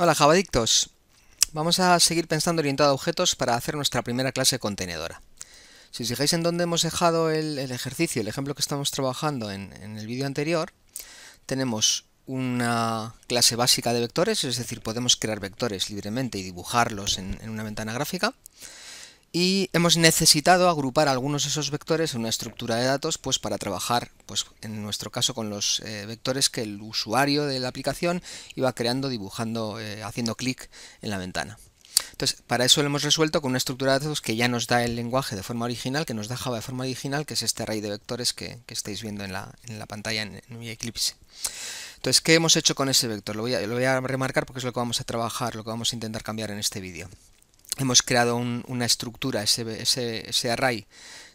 Hola Javadictos. Vamos a seguir pensando orientado a objetos para hacer nuestra primera clase contenedora. Si os fijáis en dónde hemos dejado el, ejercicio, el ejemplo que estamos trabajando en, el vídeo anterior, tenemos una clase básica de vectores, es decir, podemos crear vectores libremente y dibujarlos en una ventana gráfica y hemos necesitado agrupar algunos de esos vectores en una estructura de datos pues para trabajar pues en nuestro caso con los eh, vectores que el usuario de la aplicación iba creando dibujando eh, haciendo clic en la ventana entonces para eso lo hemos resuelto con una estructura de datos que ya nos da el lenguaje de forma original que nos da Java de forma original que es este array de vectores que, estáis viendo en la, pantalla en, mi Eclipse entonces, ¿qué hemos hecho con ese vector? voy, a, lo voy a remarcar porque es lo que vamos a trabajar, lo que vamos a intentar cambiar en este vídeo hemos creado una estructura, ese, array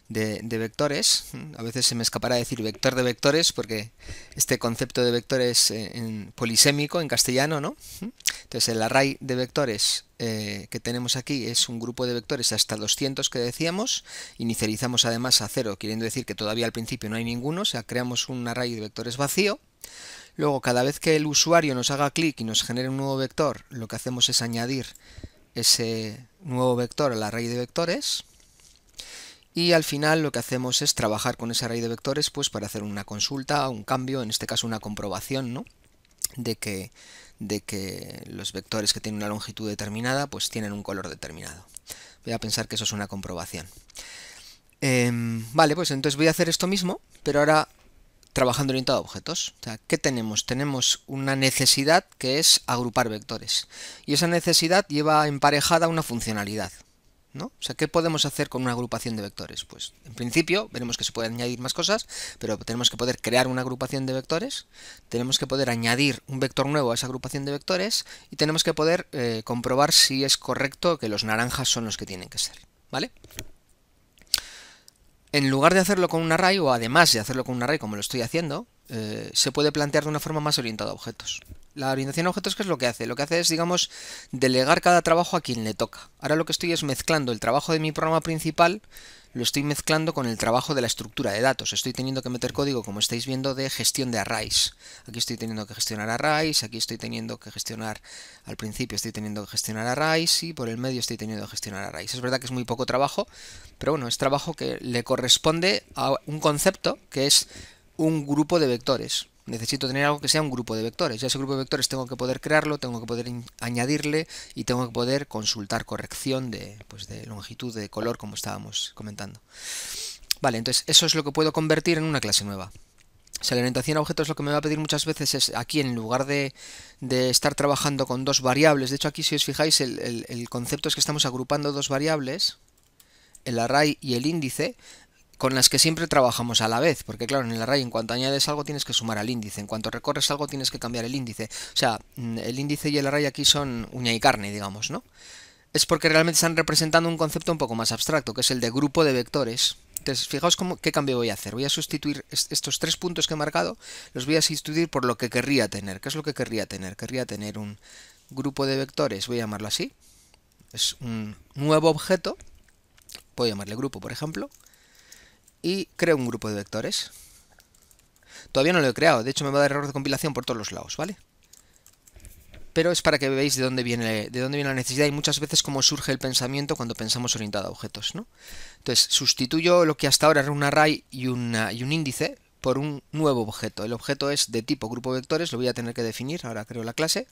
de, vectores. A veces se me escapará decir vector de vectores porque este concepto de vectores es eh, polisémico en castellano, ¿no? Entonces el array de vectores eh, que tenemos aquí es un grupo de vectores hasta 200 que decíamos. Inicializamos además a 0, queriendo decir que todavía al principio no hay ninguno. O sea, creamos un array de vectores vacío. Luego, cada vez que el usuario nos haga clic y nos genere un nuevo vector, lo que hacemos es añadir ese nuevo vector al array de vectores y al final lo que hacemos es trabajar con ese array de vectores pues para hacer una consulta, un cambio, en este caso una comprobación ¿no? de, que, de que los vectores que tienen una longitud determinada pues tienen un color determinado. Voy a pensar que eso es una comprobación. Em, vale, pues entonces voy a hacer esto mismo, pero ahora trabajando orientado a objetos. O sea, ¿Qué tenemos? Tenemos una necesidad que es agrupar vectores. Y esa necesidad lleva emparejada una funcionalidad. ¿no? O sea, ¿qué podemos hacer con una agrupación de vectores? Pues en principio veremos que se pueden añadir más cosas, pero tenemos que poder crear una agrupación de vectores, tenemos que poder añadir un vector nuevo a esa agrupación de vectores y tenemos que poder eh, comprobar si es correcto que los naranjas son los que tienen que ser. ¿Vale? en lugar de hacerlo con un array o además de hacerlo con un array como lo estoy haciendo, eh, se puede plantear de una forma más orientada a objetos. La orientación a objetos, ¿qué es lo que hace? Lo que hace es, digamos, delegar cada trabajo a quien le toca. Ahora lo que estoy es mezclando el trabajo de mi programa principal lo estoy mezclando con el trabajo de la estructura de datos. Estoy teniendo que meter código, como estáis viendo, de gestión de arrays. Aquí estoy teniendo que gestionar arrays, aquí estoy teniendo que gestionar, al principio estoy teniendo que gestionar arrays y por el medio estoy teniendo que gestionar arrays. Es verdad que es muy poco trabajo, pero bueno, es trabajo que le corresponde a un concepto que es un grupo de vectores necesito tener algo que sea un grupo de vectores. Ya ese grupo de vectores tengo que poder crearlo, tengo que poder añadirle y tengo que poder consultar corrección de, pues de longitud de color, como estábamos comentando. Vale, entonces eso es lo que puedo convertir en una clase nueva. O sea, la orientación a objetos lo que me va a pedir muchas veces es aquí, en lugar de, estar trabajando con dos variables, de hecho aquí si os fijáis el concepto es que estamos agrupando dos variables, el array y el índice, con las que siempre trabajamos a la vez, porque claro, en el array en cuanto añades algo tienes que sumar al índice, en cuanto recorres algo tienes que cambiar el índice, o sea, mm, el índice y el array aquí son uña y carne, digamos, ¿no? Es porque realmente están representando un concepto un poco más abstracto, que es el de grupo de vectores. Entonces, fijaos cómo, qué cambio voy a hacer. Voy a sustituir estos tres puntos que he marcado, los voy a sustituir por lo que querría tener. ¿Qué es lo que querría tener? Querría tener un grupo de vectores, voy a llamarlo así. Es un nuevo objeto, puedo llamarle grupo, por ejemplo y creo un grupo de vectores. Todavía no lo he creado, de hecho me va a dar error de compilación por todos los lados, ¿vale? Pero es para que veáis de dónde viene, de dónde viene la necesidad y muchas veces cómo surge el pensamiento cuando pensamos orientado a objetos, ¿no? Entonces, sustituyo lo que hasta ahora era un array y, y un índice por un nuevo objeto. El objeto es de tipo grupo de vectores, lo voy a tener que definir, ahora creo la clase.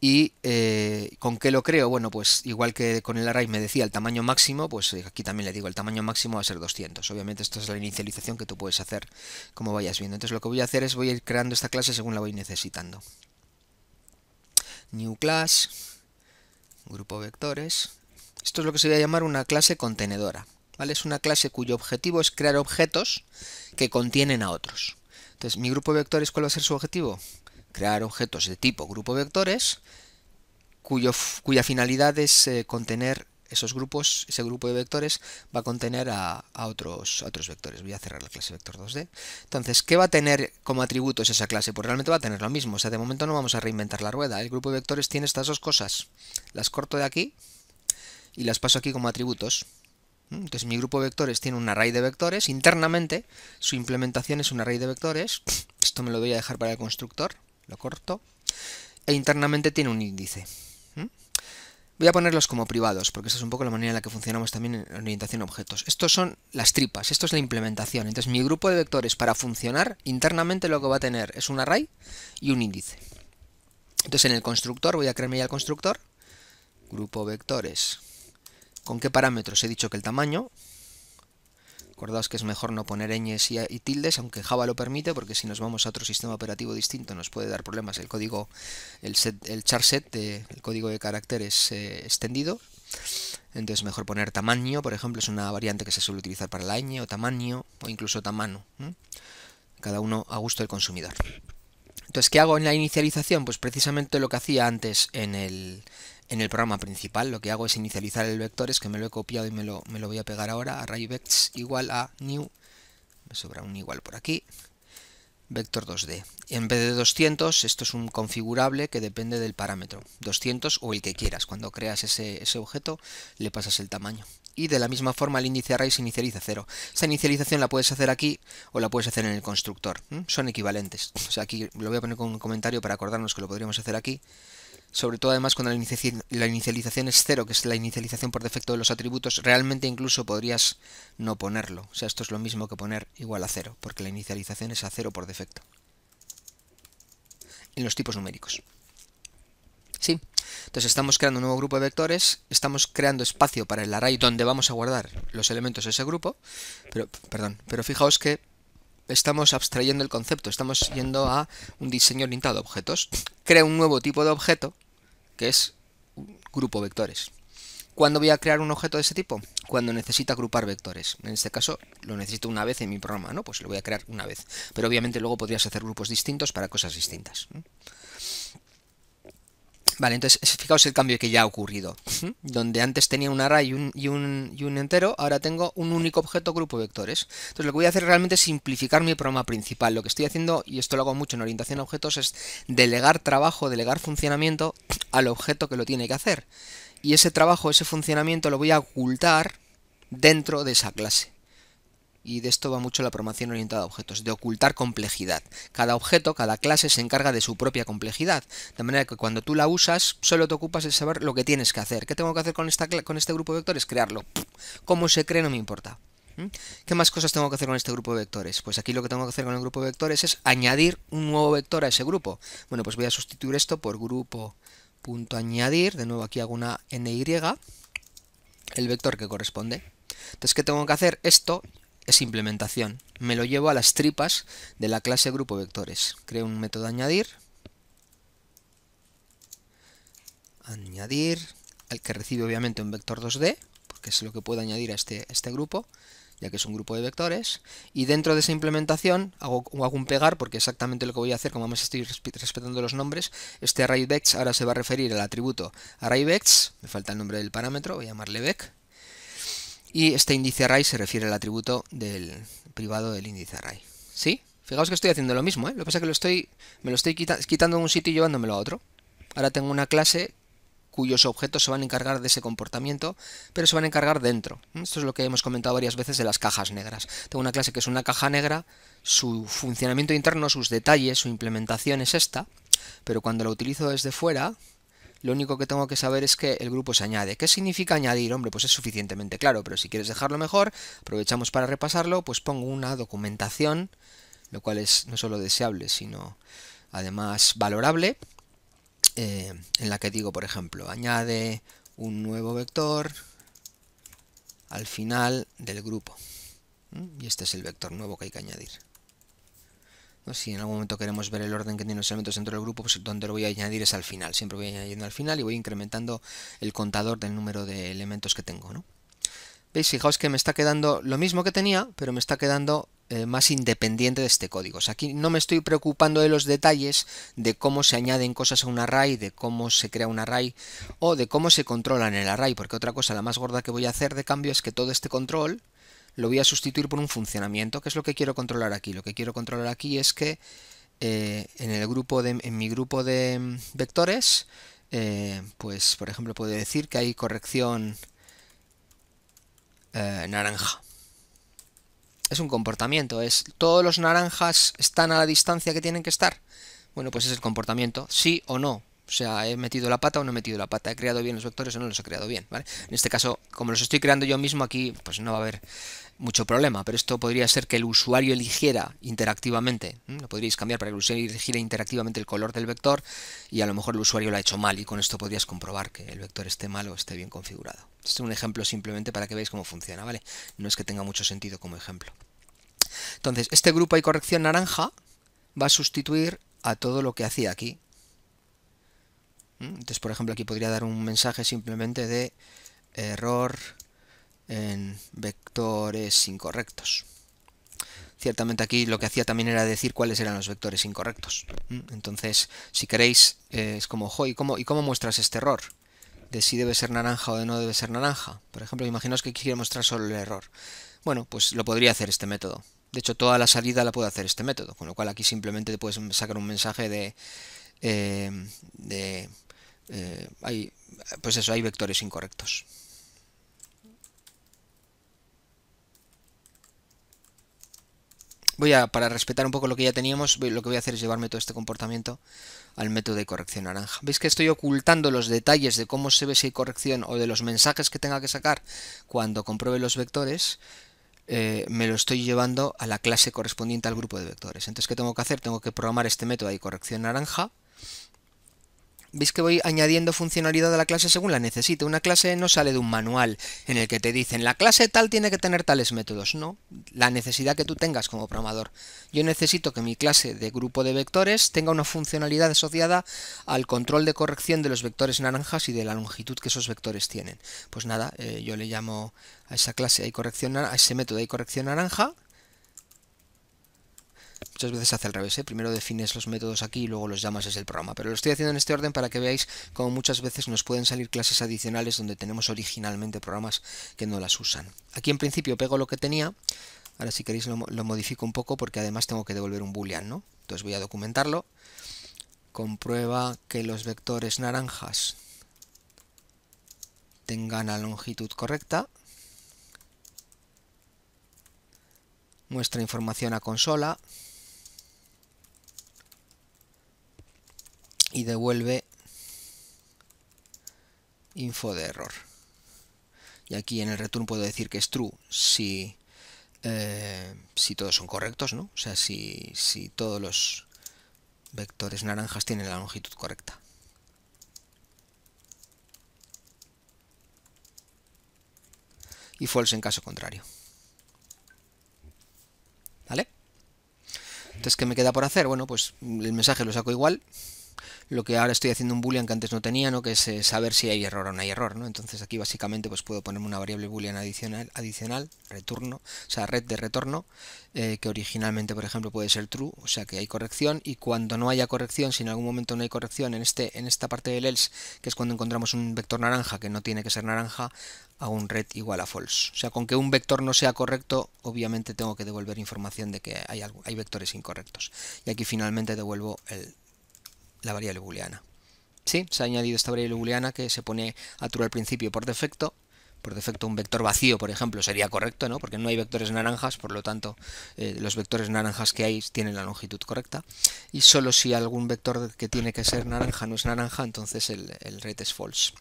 ¿Y eh, con qué lo creo? Bueno, pues igual que con el array me decía el tamaño máximo, pues eh, aquí también le digo el tamaño máximo va a ser 200. Obviamente esta es la inicialización que tú puedes hacer como vayas viendo. Entonces lo que voy a hacer es voy a ir creando esta clase según la voy necesitando. New class, grupo vectores. Esto es lo que se va a llamar una clase contenedora. Es una clase cuyo objetivo es crear objetos que contienen a otros. Entonces, mi grupo de vectores, ¿cuál va a ser su objetivo? crear objetos de tipo grupo de vectores cuya finalidad es eh, contener esos grupos, ese grupo de vectores va a contener a, otros, otros vectores. Voy a cerrar la clase vector 2D. Entonces, ¿qué va a tener como atributos esa clase? Pues realmente va a tener lo mismo. O sea, de momento no vamos a reinventar la rueda. El grupo de vectores tiene estas dos cosas. Las corto de aquí y las paso aquí como atributos. Mm, entonces mi grupo de vectores tiene un array de vectores. Internamente su implementación es un array de vectores. Esto me lo voy a dejar para el constructor lo corto, e internamente tiene un índice. Voy a ponerlos como privados, porque esa es un poco la manera en la que funcionamos también en orientación a objetos. Estos son las tripas, esto es la implementación. Entonces mi grupo de vectores para funcionar internamente lo que va a tener es un array y un índice. Entonces en el constructor voy a crearme ya el constructor, grupo vectores, con qué parámetros he dicho que el tamaño, Acordaos que es mejor no poner ñes y, tildes, aunque Java lo permite, porque si nos vamos a otro sistema operativo distinto nos puede dar problemas el código, el, set, el char set, de, código de caracteres eh, extendido. Entonces mejor poner tamaño, por ejemplo, es una variante que se suele utilizar para la ñ, o tamaño, o incluso tamaño. Cada uno a gusto del consumidor. Entonces, ¿qué hago en la inicialización? Pues precisamente lo que hacía antes en el, en el programa principal lo que hago es inicializar el vector, es que me lo he copiado y me lo, voy a pegar ahora, vects igual a new, me sobra un igual por aquí, vector 2D. en vez de 200, esto es un configurable que depende del parámetro, 200 o el que quieras. Cuando creas ese, objeto, le pasas el tamaño. Y de la misma forma el índice array se inicializa 0. Esta inicialización la puedes hacer aquí o la puedes hacer en el constructor. Son equivalentes. O sea, aquí lo voy a poner con un comentario para acordarnos que lo podríamos hacer aquí sobre todo además cuando la, inicialización es cero, que es la inicialización por defecto de los atributos, realmente incluso podrías no ponerlo. O sea, esto es lo mismo que poner igual a cero, porque la inicialización es a cero por defecto. En los tipos numéricos. ¿Sí? Entonces estamos creando un nuevo grupo de vectores, estamos creando espacio para el array donde vamos a guardar los elementos de ese grupo, pero, perdón, pero fijaos que estamos abstrayendo el concepto, estamos yendo a un diseño orientado a objetos. Crea un nuevo tipo de objeto, que es un grupo vectores. ¿Cuándo voy a crear un objeto de ese tipo? Cuando necesita agrupar vectores. En este caso lo necesito una vez en mi programa, ¿no? Pues lo voy a crear una vez. Pero obviamente luego podrías hacer grupos distintos para cosas distintas. Vale, entonces fijaos el cambio que ya ha ocurrido. Donde antes tenía un array y un, y un, entero, ahora tengo un único objeto grupo de vectores. Entonces lo que voy a hacer realmente es simplificar mi programa principal. Lo que estoy haciendo, y esto lo hago mucho en orientación a objetos, es delegar trabajo, delegar funcionamiento al objeto que lo tiene que hacer. Y ese trabajo, ese funcionamiento lo voy a ocultar dentro de esa clase y de esto va mucho la programación orientada a objetos, de ocultar complejidad. Cada objeto, cada clase se encarga de su propia complejidad, de manera que cuando tú la usas, solo te ocupas de saber lo que tienes que hacer. ¿Qué tengo que hacer con, esta, con este grupo de vectores? Crearlo. ¿Cómo se cree? No me importa. ¿Mm? ¿Qué más cosas tengo que hacer con este grupo de vectores? Pues aquí lo que tengo que hacer con el grupo de vectores es añadir un nuevo vector a ese grupo. Bueno, pues voy a sustituir esto por grupo.añadir, de nuevo aquí hago una ny, el vector que corresponde. Entonces, ¿qué tengo que hacer? Esto es implementación. Me lo llevo a las tripas de la clase grupo vectores. Creo un método añadir. Añadir, Al que recibe obviamente un vector 2D, porque es lo que puedo añadir a este, este grupo, ya que es un grupo de vectores. Y dentro de esa implementación hago, un pegar, porque exactamente lo que voy a hacer, como a estoy respetando los nombres, este arrayVex ahora se va a referir al atributo arrayVex, me falta el nombre del parámetro, voy a llamarle vec, y este índice array se refiere al atributo del privado del índice array. ¿Sí? Fijaos que estoy haciendo lo mismo, ¿eh? Lo que pasa es que lo estoy, me lo estoy quitando de un sitio y llevándomelo a otro. Ahora tengo una clase cuyos objetos se van a encargar de ese comportamiento, pero se van a encargar dentro. ¿Mm? Esto es lo que hemos comentado varias veces de las cajas negras. Tengo una clase que es una caja negra, su funcionamiento interno, sus detalles, su implementación es esta, pero cuando la utilizo desde fuera, lo único que tengo que saber es que el grupo se añade. ¿Qué significa añadir? Hombre, pues es suficientemente claro, pero si quieres dejarlo mejor, aprovechamos para repasarlo, pues pongo una documentación, lo cual es no solo deseable, sino además valorable, eh, en la que digo, por ejemplo, añade un nuevo vector al final del grupo. Y este es el vector nuevo que hay que añadir. Si en algún momento queremos ver el orden que tienen los elementos dentro del grupo, pues donde lo voy a añadir es al final. Siempre voy añadiendo al final y voy incrementando el contador del número de elementos que tengo. ¿no? ¿Veis? Fijaos que me está quedando lo mismo que tenía, pero me está quedando eh, más independiente de este código. aquí no me estoy preocupando de los detalles de cómo se añaden cosas a un array, de cómo se crea un array o de cómo se controla en el array, porque otra cosa, la más gorda que voy a hacer de cambio es que todo este control lo voy a sustituir por un funcionamiento. que es lo que quiero controlar aquí? Lo que quiero controlar aquí es que eh, en, el grupo de, en mi grupo de mm, vectores, eh, pues por ejemplo puedo decir que hay corrección eh, naranja. Es un comportamiento, es todos los naranjas están a la distancia que tienen que estar. Bueno, pues es el comportamiento, sí o no. O sea, he metido la pata o no he metido la pata, he creado bien los vectores o no los he creado bien, En este caso, como los estoy creando yo mismo aquí, pues no va a haber mucho problema, pero esto podría ser que el usuario eligiera interactivamente, lo podríais cambiar para que el usuario eligiera interactivamente el color del vector y a lo mejor el usuario lo ha hecho mal y con esto podrías comprobar que el vector esté mal o esté bien configurado. Este es un ejemplo simplemente para que veáis cómo funciona, ¿vale? No es que tenga mucho sentido como ejemplo. Entonces, este grupo y corrección naranja va a sustituir a todo lo que hacía aquí. Entonces, por ejemplo, aquí podría dar un mensaje simplemente de error en vectores incorrectos. Ciertamente aquí lo que hacía también era decir cuáles eran los vectores incorrectos. Entonces, si queréis, eh, es como, jo, ¿y cómo, ¿y cómo muestras este error? De si debe ser naranja o de no debe ser naranja. Por ejemplo, imaginaos que quisiera mostrar solo el error. Bueno, pues lo podría hacer este método. De hecho, toda la salida la puede hacer este método, con lo cual aquí simplemente te puedes sacar un mensaje de... Eh, eh, hay, pues eso, hay vectores incorrectos. voy a, para respetar un poco lo que ya teníamos, lo que voy a hacer es llevarme todo este comportamiento al método de corrección naranja. ¿Veis que estoy ocultando los detalles de cómo se ve si hay corrección o de los mensajes que tenga que sacar cuando compruebe los vectores? Eh, me lo estoy llevando a la clase correspondiente al grupo de vectores. Entonces, ¿qué tengo que hacer? Tengo que programar este método de corrección naranja Veis que voy añadiendo funcionalidad a la clase según la necesite. Una clase no sale de un manual en el que te dicen la clase tal tiene que tener tales métodos. No, la necesidad que tú tengas como programador. Yo necesito que mi clase de grupo de vectores tenga una funcionalidad asociada al control de corrección de los vectores naranjas y de la longitud que esos vectores tienen. Pues nada, eh, yo le llamo a esa clase hay corrección a ese método hay corrección naranja Muchas veces hace al revés, ¿eh? primero defines los métodos aquí y luego los llamas desde el programa. Pero lo estoy haciendo en este orden para que veáis cómo muchas veces nos pueden salir clases adicionales donde tenemos originalmente programas que no las usan. Aquí en principio pego lo que tenía, ahora si queréis lo, lo modifico un poco porque además tengo que devolver un boolean, ¿no? Entonces voy a documentarlo, comprueba que los vectores naranjas tengan la longitud correcta, muestra información a consola, y devuelve info de error. Y aquí en el return puedo decir que es true si, eh, si todos son correctos, ¿no? O sea, si, si todos los vectores naranjas tienen la longitud correcta. Y false en caso contrario. ¿Vale? Entonces, ¿qué me queda por hacer? Bueno, pues el mensaje lo saco igual lo que ahora estoy haciendo un boolean que antes no tenía, ¿no? que es eh, saber si hay error o no hay error. ¿no? Entonces aquí básicamente pues puedo ponerme una variable boolean adicional, adicional retorno o sea, red de retorno, eh, que originalmente por ejemplo puede ser true, o sea que hay corrección y cuando no haya corrección, si en algún momento no hay corrección en, este, en esta parte del else, que es cuando encontramos un vector naranja que no tiene que ser naranja, a un red igual a false. O sea, con que un vector no sea correcto, obviamente tengo que devolver información de que hay, hay vectores incorrectos. Y aquí finalmente devuelvo el la variable booleana. ¿Sí? Se ha añadido esta variable booleana que se pone a true al principio por defecto. Por defecto un vector vacío, por ejemplo, sería correcto, ¿no? Porque no hay vectores naranjas, por lo tanto, eh, los vectores naranjas que hay tienen la longitud correcta. Y solo si algún vector que tiene que ser naranja no es naranja, entonces el, el red es false.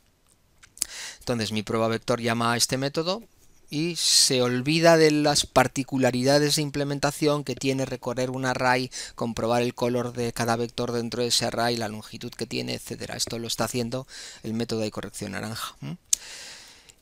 Entonces mi prueba vector llama a este método, y se olvida de las particularidades de implementación que tiene recorrer un array, comprobar el color de cada vector dentro de ese array, la longitud que tiene, etcétera. Esto lo está haciendo el método de corrección naranja.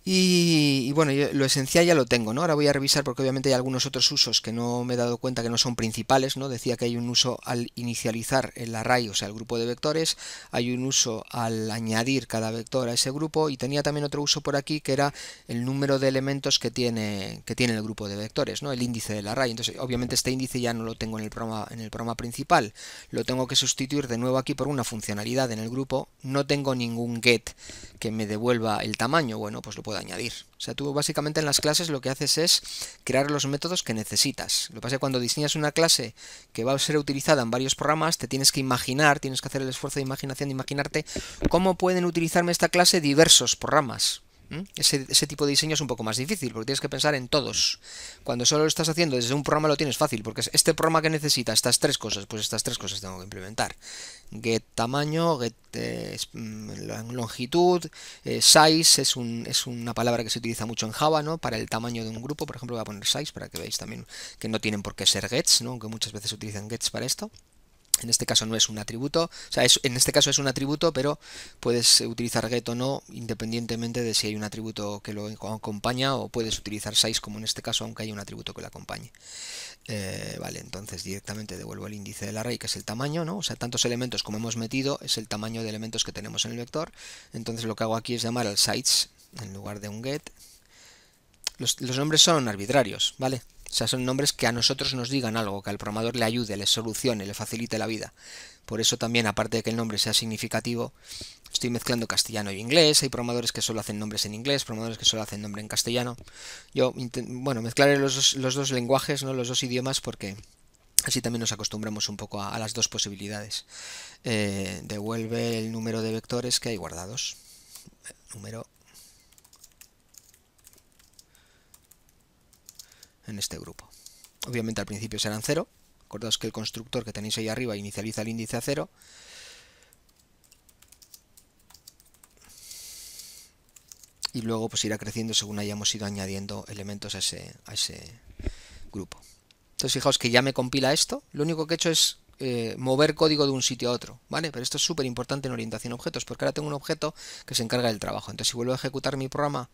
Y, bueno, lo esencial ya lo tengo, ¿no? Ahora voy a revisar porque obviamente hay algunos otros usos que no me he dado cuenta que no son principales, ¿no? Decía que hay un uso al inicializar el array, o sea, el grupo de vectores, hay un uso al añadir cada vector a ese grupo y tenía también otro uso por aquí que era el número de elementos que tiene, que tiene el grupo de vectores, ¿no? El índice del array. Entonces, obviamente este índice ya no lo tengo en el programa, en el programa principal. Lo tengo que sustituir de nuevo aquí por una funcionalidad en el grupo. No tengo ningún get que me devuelva el tamaño. Bueno, pues lo puedo añadir. O sea, tú básicamente en las clases lo que haces es crear los métodos que necesitas. Lo que pasa es que cuando diseñas una clase que va a ser utilizada en varios programas, te tienes que imaginar, tienes que hacer el esfuerzo de imaginación de imaginarte cómo pueden utilizarme esta clase diversos programas. ¿Mm? Ese, tipo de diseño es un poco más difícil porque tienes que pensar en todos. Cuando solo lo estás haciendo desde un programa lo tienes fácil porque este programa que necesita estas tres cosas, pues estas tres cosas tengo que implementar. Get tamaño, get eh, mm, longitud, eh, size es, un, una palabra que se utiliza mucho en Java, ¿no? Para el tamaño de un grupo, por ejemplo voy a poner size para que veáis también que no tienen por qué ser gets, ¿no? Aunque muchas veces utilizan gets para esto. En este caso no es un atributo, o sea, en este caso es un atributo, pero puedes utilizar get o no independientemente de si hay un atributo que lo acompaña o puedes utilizar size como en este caso, aunque haya un atributo que lo acompañe. Eh, vale, entonces directamente devuelvo el índice del array, que es el tamaño, ¿no? O sea, tantos elementos como hemos metido es el tamaño de elementos que tenemos en el vector. Entonces lo que hago aquí es llamar al size en lugar de un get. Los, los nombres son arbitrarios, ¿vale? O sea, son nombres que a nosotros nos digan algo, que al programador le ayude, le solucione, le facilite la vida. Por eso también, aparte de que el nombre sea significativo, estoy mezclando castellano y inglés. Hay programadores que solo hacen nombres en inglés, programadores que solo hacen nombre en castellano. Yo, bueno, mezclaré los dos, lenguajes, ¿no? los dos idiomas, porque así también nos acostumbramos un poco a, las dos posibilidades. Eh, devuelve el número de vectores que hay guardados. Número en este grupo. Obviamente al principio serán 0. Acordaos que el constructor que tenéis ahí arriba inicializa el índice a 0. Y luego pues irá creciendo según hayamos ido añadiendo elementos a ese, grupo. Entonces fijaos que ya me compila esto. Lo único que he hecho es eh, mover código de un sitio a otro, ¿vale? Pero esto es súper importante en orientación a objetos, porque ahora tengo un objeto que se encarga del trabajo. Entonces, si vuelvo a ejecutar mi programa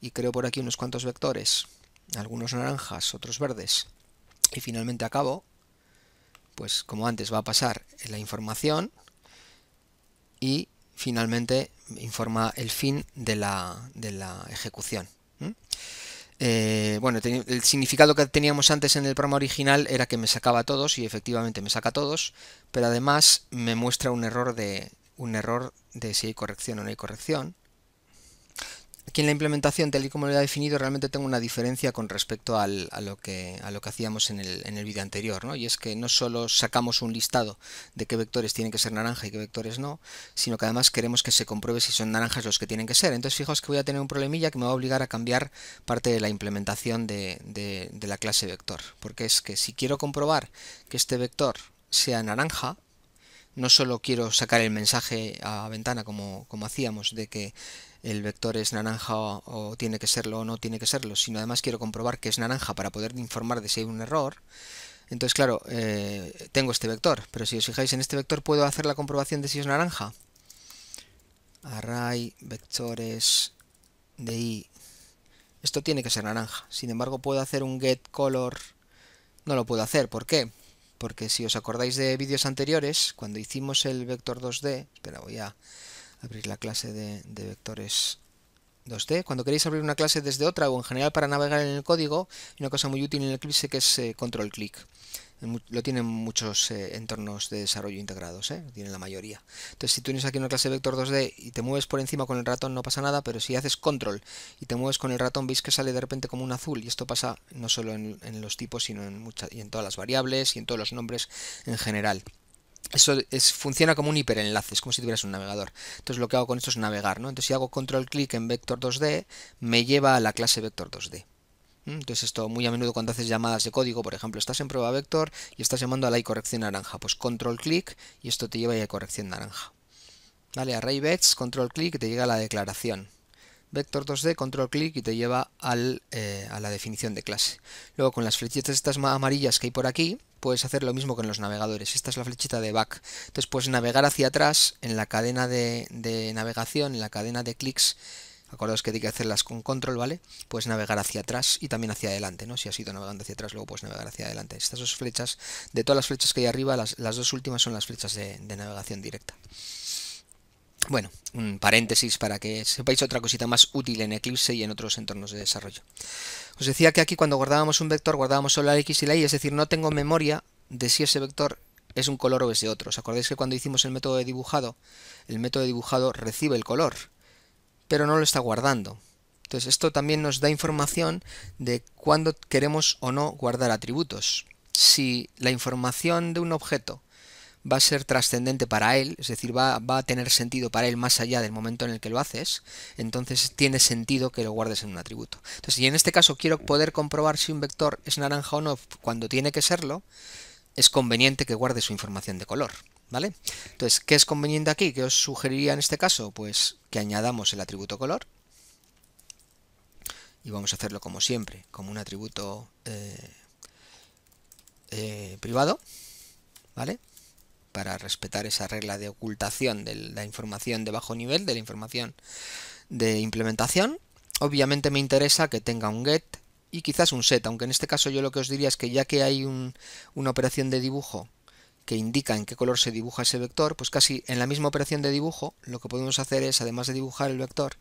y creo por aquí unos cuantos vectores algunos naranjas, otros verdes, y finalmente acabo, pues como antes va a pasar la información y finalmente informa el fin de la, ejecución. Eh, bueno, el significado que teníamos antes en el programa original era que me sacaba todos y efectivamente me saca todos, pero además me muestra un error de un error de si hay corrección o no hay corrección aquí en la implementación, tal y como lo he definido, realmente tengo una diferencia con respecto a, lo que, hacíamos en el, vídeo anterior, ¿no? Y es que no solo sacamos un listado de qué vectores tienen que ser naranja y qué vectores no, sino que además queremos que se compruebe si son naranjas los que tienen que ser. Entonces fijaos que voy a tener un problemilla que me va a obligar a cambiar parte de la implementación de, la clase vector. Porque es que si quiero comprobar que este vector sea naranja, no solo quiero sacar el mensaje a ventana como, como hacíamos de que el vector es naranja o, tiene que serlo o no tiene que serlo, sino además quiero comprobar que es naranja para poder informar de si hay un error, entonces claro, eh, tengo este vector, pero si os fijáis en este vector puedo hacer la comprobación de si es naranja. Array vectores de i. Esto tiene que ser naranja. Sin embargo, puedo hacer un get color. No lo puedo hacer. ¿Por qué? Porque si os acordáis de vídeos anteriores, cuando hicimos el vector 2D, espera, voy a abrir la clase de, vectores 2D. Cuando queréis abrir una clase desde otra o en general para navegar en el código, una cosa muy útil en Eclipse que es eh, control clic. Lo tienen muchos eh, entornos de desarrollo integrados, eh, tienen la mayoría. Entonces, si tú tienes aquí una clase vector 2D y te mueves por encima con el ratón, no pasa nada, pero si haces control y te mueves con el ratón, veis que sale de repente como un azul. Y esto pasa no solo en, los tipos, sino en, y en todas las variables y en todos los nombres en general. Eso es, funciona como un hiperenlace, es como si tuvieras un navegador. Entonces lo que hago con esto es navegar, ¿no? Entonces si hago control clic en vector 2D, me lleva a la clase vector 2D. ¿Mm? Entonces esto muy a menudo cuando haces llamadas de código, por ejemplo, estás en prueba vector y estás llamando a la corrección naranja, pues control clic y esto te lleva a la corrección naranja. Vale, array bets, control clic, te llega la declaración vector 2D, control clic y te lleva eh, a la definición de clase. Luego con las flechitas estas amarillas que hay por aquí, puedes hacer lo mismo que en los navegadores. Esta es la flechita de back. Entonces puedes navegar hacia atrás en la cadena de, navegación, en la cadena de clics. Acordaos que hay que hacerlas con control, ¿vale? Puedes navegar hacia atrás y también hacia adelante, ¿no? Si has ido navegando hacia atrás, luego puedes navegar hacia adelante. Estas dos flechas, de todas las flechas que hay arriba, las, dos últimas son las flechas de navegación directa. Bueno, un paréntesis para que sepáis otra cosita más útil en Eclipse y en otros entornos de desarrollo. Os decía que aquí cuando guardábamos un vector guardábamos solo la x y la y, es decir, no tengo memoria de si ese vector es un color o es de otro. ¿Os acordáis que cuando hicimos el método de dibujado, el método de dibujado recibe el color, pero no lo está guardando? Entonces esto también nos da información de cuándo queremos o no guardar atributos. Si la información de un objeto va a ser trascendente para él, es decir, va, a tener sentido para él más allá del momento en el que lo haces, entonces tiene sentido que lo guardes en un atributo. Entonces, si en este caso quiero poder comprobar si un vector es naranja o no cuando tiene que serlo, es conveniente que guarde su información de color. ¿Vale? Entonces, ¿qué es conveniente aquí? ¿Qué os sugeriría en este caso? Pues que añadamos el atributo color, y vamos a hacerlo como siempre, como un atributo eh, eh, privado, ¿vale? para respetar esa regla de ocultación de la información de bajo nivel, de la información de implementación. Obviamente me interesa que tenga un get y quizás un set, aunque en este caso yo lo que os diría es que ya que hay una operación de dibujo que indica en qué color se dibuja ese vector, pues casi en la misma operación de dibujo lo que podemos hacer es, además de dibujar el vector,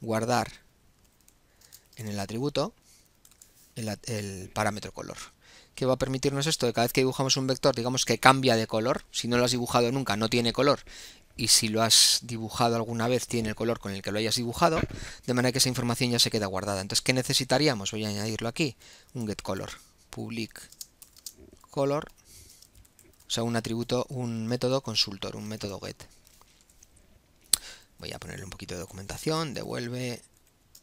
guardar en el atributo el parámetro color que va a permitirnos esto de cada vez que dibujamos un vector, digamos que cambia de color. Si no lo has dibujado nunca, no tiene color. Y si lo has dibujado alguna vez, tiene el color con el que lo hayas dibujado. De manera que esa información ya se queda guardada. Entonces, ¿qué necesitaríamos? Voy a añadirlo aquí. Un getColor. Public color. O sea, un atributo, un método consultor, un método get. Voy a ponerle un poquito de documentación. Devuelve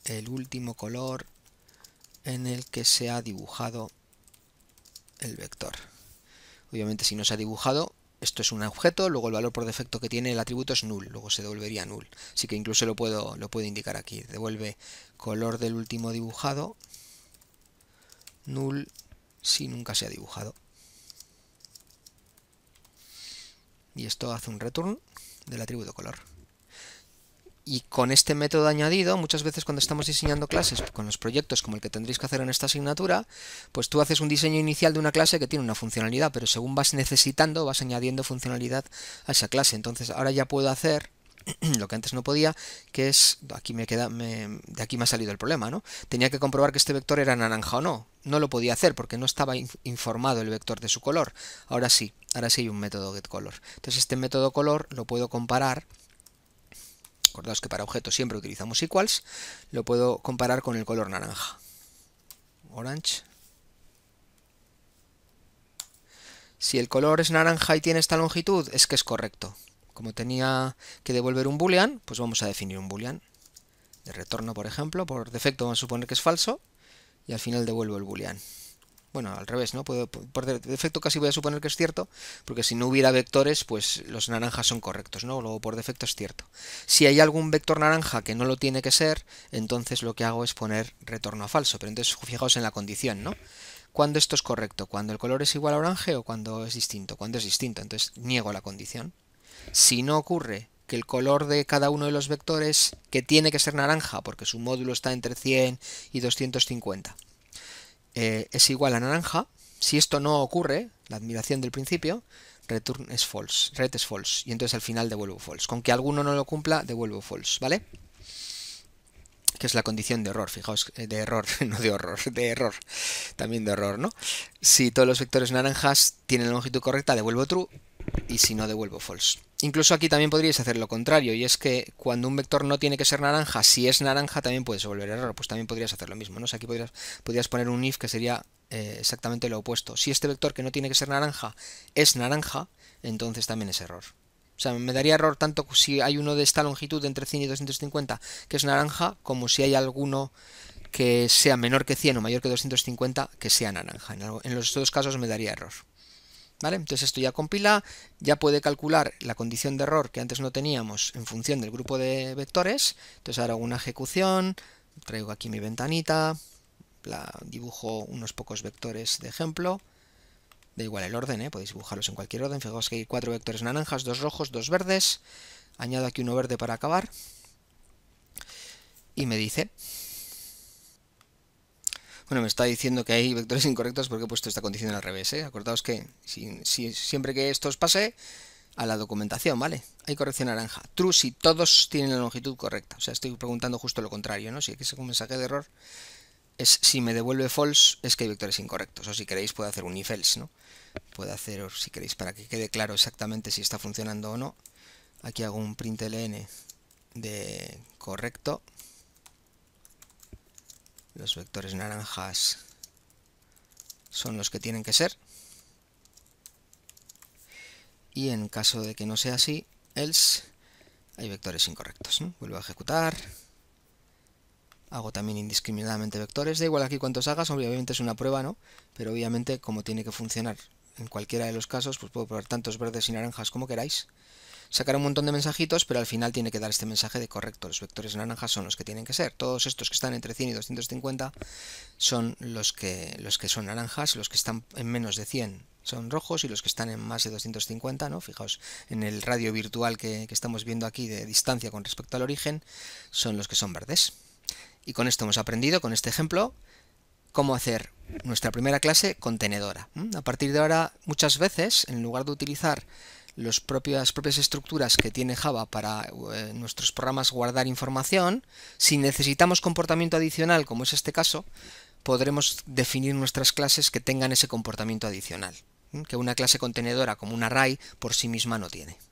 el último color en el que se ha dibujado el vector. Obviamente si no se ha dibujado, esto es un objeto, luego el valor por defecto que tiene el atributo es null, luego se devolvería null. Así que incluso lo puedo, lo puedo indicar aquí. Devuelve color del último dibujado, null si nunca se ha dibujado. Y esto hace un return del atributo color. Y con este método añadido, muchas veces cuando estamos diseñando clases con los proyectos como el que tendréis que hacer en esta asignatura, pues tú haces un diseño inicial de una clase que tiene una funcionalidad, pero según vas necesitando vas añadiendo funcionalidad a esa clase. Entonces ahora ya puedo hacer lo que antes no podía, que es, aquí me queda, de aquí me ha salido el problema, ¿no? Tenía que comprobar que este vector era naranja o no. No lo podía hacer porque no estaba informado el vector de su color. Ahora sí, ahora sí hay un método getColor. Entonces este método color lo puedo comparar acordaos que para objetos siempre utilizamos equals, lo puedo comparar con el color naranja. Orange. Si el color es naranja y tiene esta longitud, es que es correcto. Como tenía que devolver un boolean, pues vamos a definir un boolean. De retorno, por ejemplo, por defecto vamos a suponer que es falso, y al final devuelvo el boolean bueno, al revés, ¿no? Puedo, por defecto casi voy a suponer que es cierto, porque si no hubiera vectores, pues los naranjas son correctos, ¿no? Luego por defecto es cierto. Si hay algún vector naranja que no lo tiene que ser, entonces lo que hago es poner retorno a falso, pero entonces fijaos en la condición, ¿no? ¿Cuándo esto es correcto? ¿Cuando el color es igual a orange o cuando es distinto? Cuando es distinto, entonces niego la condición. Si no ocurre que el color de cada uno de los vectores, que tiene que ser naranja, porque su módulo está entre 100 y 250, eh, es igual a naranja. Si esto no ocurre, la admiración del principio, return es false, red es false, y entonces al final devuelvo false. Con que alguno no lo cumpla, devuelvo false, ¿vale? Que es la condición de error, fijaos, eh, de error, no de horror, de error, también de error, ¿no? Si todos los vectores naranjas tienen la longitud correcta, devuelvo true, y si no devuelvo false. Incluso aquí también podrías hacer lo contrario, y es que cuando un vector no tiene que ser naranja, si es naranja también puedes volver error, pues también podrías hacer lo mismo. ¿no? O sea, aquí podrías, poner un if que sería eh, exactamente lo opuesto. Si este vector que no tiene que ser naranja es naranja, entonces también es error. O sea, me daría error tanto si hay uno de esta longitud entre 100 y 250 que es naranja, como si hay alguno que sea menor que 100 o mayor que 250 que sea naranja. En los dos casos me daría error. Entonces esto ya compila, ya puede calcular la condición de error que antes no teníamos en función del grupo de vectores. Entonces ahora hago una ejecución, traigo aquí mi ventanita, la, dibujo unos pocos vectores de ejemplo. Da igual el orden, ¿eh? podéis dibujarlos en cualquier orden. Fijaos que hay cuatro vectores naranjas, dos rojos, dos verdes. Añado aquí uno verde para acabar. Y me dice, bueno, me está diciendo que hay vectores incorrectos porque he puesto esta condición al revés. ¿eh? Acordaos que siempre que esto os pase, a la documentación, ¿vale? Hay corrección naranja. True si todos tienen la longitud correcta. O sea, estoy preguntando justo lo contrario, ¿no? Si aquí se un mensaje de error, es si me devuelve false, es que hay vectores incorrectos. O si queréis, puedo hacer un if else, ¿no? Puedo hacer, si queréis, para que quede claro exactamente si está funcionando o no. Aquí hago un println de correcto los vectores naranjas son los que tienen que ser. Y en caso de que no sea así, else, hay vectores incorrectos. Vuelvo a ejecutar. Hago también indiscriminadamente vectores. Da igual aquí cuántos hagas, obviamente es una prueba, ¿no? Pero obviamente como tiene que funcionar en cualquiera de los casos, pues puedo probar tantos verdes y naranjas como queráis sacar un montón de mensajitos, pero al final tiene que dar este mensaje de correcto. Los vectores naranjas son los que tienen que ser. Todos estos que están entre 100 y 250 son los que, los que son naranjas, los que están en menos de 100 son rojos y los que están en más de 250, ¿no? Fijaos en el radio virtual que estamos viendo aquí de distancia con respecto al origen, son los que son verdes. Y con esto hemos aprendido, con este ejemplo, cómo hacer nuestra primera clase contenedora. A partir de ahora, muchas veces, en lugar de utilizar las propias estructuras que tiene Java para eh, nuestros programas guardar información. Si necesitamos comportamiento adicional, como es este caso, podremos definir nuestras clases que tengan ese comportamiento adicional, que una clase contenedora como un array por sí misma no tiene.